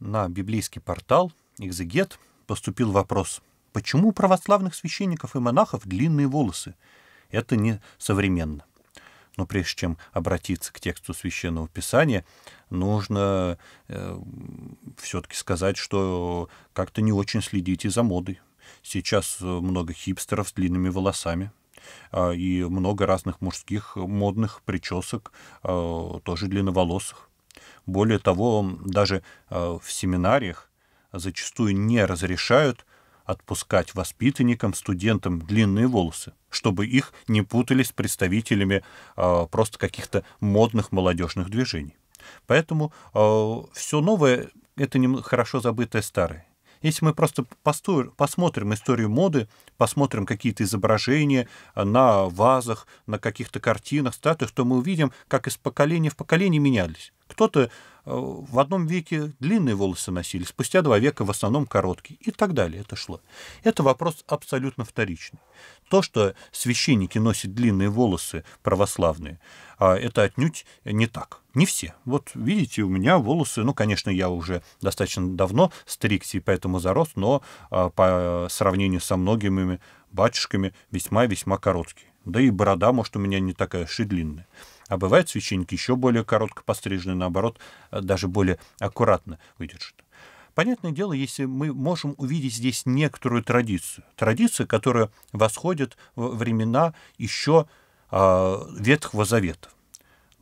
на библейский портал «Экзегет» поступил вопрос, почему у православных священников и монахов длинные волосы? Это не современно. Но прежде чем обратиться к тексту священного писания, нужно э, все-таки сказать, что как-то не очень следите за модой. Сейчас много хипстеров с длинными волосами э, и много разных мужских модных причесок, э, а, тоже длинноволосых. Более того, даже э, в семинариях зачастую не разрешают отпускать воспитанникам, студентам длинные волосы, чтобы их не путали с представителями э, просто каких-то модных молодежных движений. Поэтому э, все новое это не хорошо забытое старое. Если мы просто постор, посмотрим историю моды, посмотрим какие-то изображения э, на вазах, на каких-то картинах, статуях, то мы увидим, как из поколения в поколение менялись. Кто-то Э, в одном веке длинные волосы носили, спустя два века в основном короткие и так далее это шло. Это вопрос абсолютно вторичный. То, что священники носят длинные волосы православные, а, это отнюдь не так. Не все. Вот видите, у меня волосы, ну, конечно, я уже достаточно давно стригся и поэтому зарос, но а, по сравнению со многими батюшками весьма-весьма короткие. Да и борода, может, у меня не такая уж и длинная. А бывают священники еще более коротко пострижены, наоборот, э, даже более аккуратно выдержат. Понятное дело, если мы можем увидеть здесь некоторую традицию. Традицию, которая восходит в времена еще а, Ветхого Завета.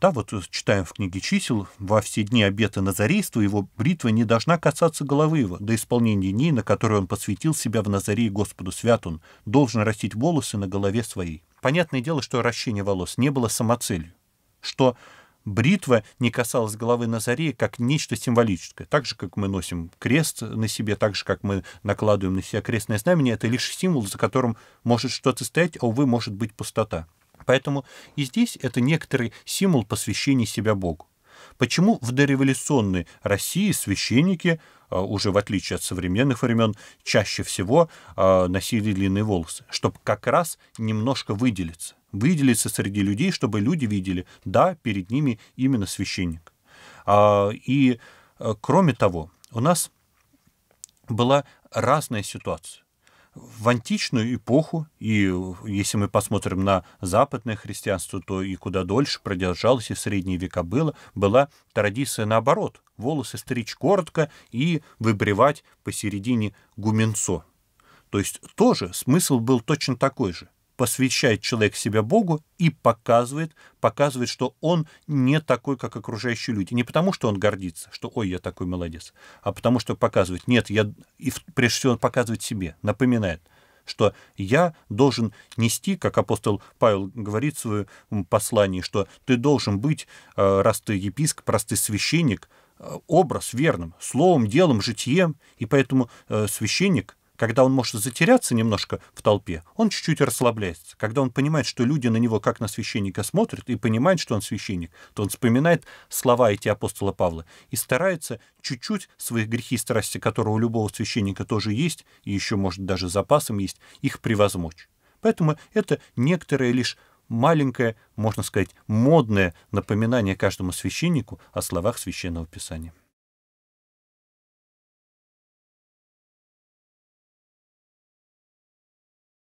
Да, вот э, читаем в книге чисел, во все дни обета Назарейства его бритва не должна касаться головы его, до исполнения дней, на которые он посвятил себя в Назарее Господу свят он, должен растить волосы на голове своей. Понятное дело, что ращение волос не было самоцелью что бритва не касалась головы Назарея как нечто символическое. Так же, как мы носим крест на себе, так же, как мы накладываем на себя крестное знамение, это лишь символ, за которым может что-то стоять, а, увы, может быть пустота. Поэтому и здесь это некоторый символ посвящения себя Богу. Почему в дореволюционной России священники, а, уже в отличие от современных времен, чаще всего а, носили длинные волосы? Чтобы как раз немножко выделиться выделиться среди людей, чтобы люди видели, да, перед ними именно священник. А, и э, кроме того, у нас была разная ситуация. В античную эпоху, и если мы посмотрим на западное христианство, то и куда дольше продержалось, и в средние века было, была традиция наоборот. Волосы стричь коротко и выбривать посередине гуменцо. То есть тоже смысл был точно такой же посвящает человек себя Богу и показывает, показывает, что он не такой, как окружающие люди. Не потому, что он гордится, что «Ой, я такой молодец», а потому, что показывает. Нет, я... И прежде всего он показывает себе, напоминает – что я должен нести, как апостол Павел говорит в своем послании, что ты должен быть, э, раз ты епископ, раз ты священник, э, образ верным, словом, делом, житием, и поэтому э, священник когда он может затеряться немножко в толпе, он чуть-чуть расслабляется. Когда он понимает, что люди на него как на священника смотрят и понимает, что он священник, то он вспоминает слова эти апостола Павла и старается чуть-чуть своих грехи и страсти, которые у любого священника тоже есть, и еще, может, даже запасом есть, их превозмочь. Поэтому это некоторое лишь маленькое, можно сказать, модное напоминание каждому священнику о словах Священного Писания.